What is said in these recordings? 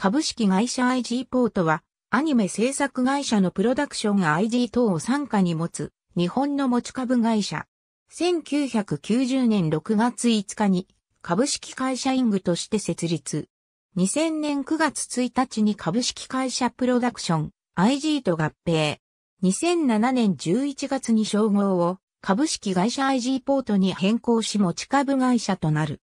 株式会社 IG ポートは、アニメ制作会社のプロダクション IG 等を参加に持つ、日本の持ち株会社。1990年6月5日に、株式会社イングとして設立。2000年9月1日に株式会社プロダクション IG と合併。2007年11月に称号を株式会社 IG ポートに変更し持ち株会社となる。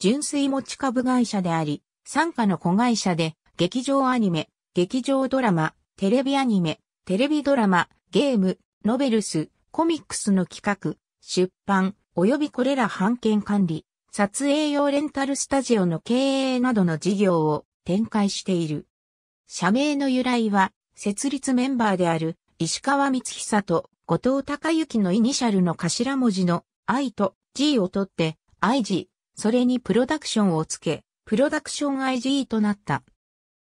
純粋持ち株会社であり、傘下の子会社で、劇場アニメ、劇場ドラマ、テレビアニメ、テレビドラマ、ゲーム、ノベルス、コミックスの企画、出版、及びこれら版権管理、撮影用レンタルスタジオの経営などの事業を展開している。社名の由来は、設立メンバーである石川光久と後藤隆之のイニシャルの頭文字の I と G を取って IG、それにプロダクションをつけ、プロダクション IG となった。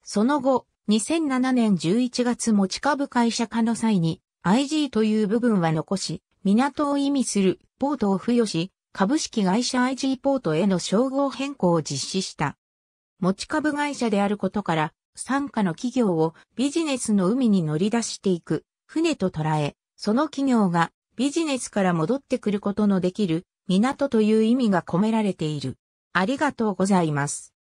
その後、2007年11月持ち株会社化の際に、IG という部分は残し、港を意味するポートを付与し、株式会社 IG ポートへの称号変更を実施した。持ち株会社であることから、参加の企業をビジネスの海に乗り出していく、船と捉え、その企業がビジネスから戻ってくることのできる港という意味が込められている。ありがとうございます。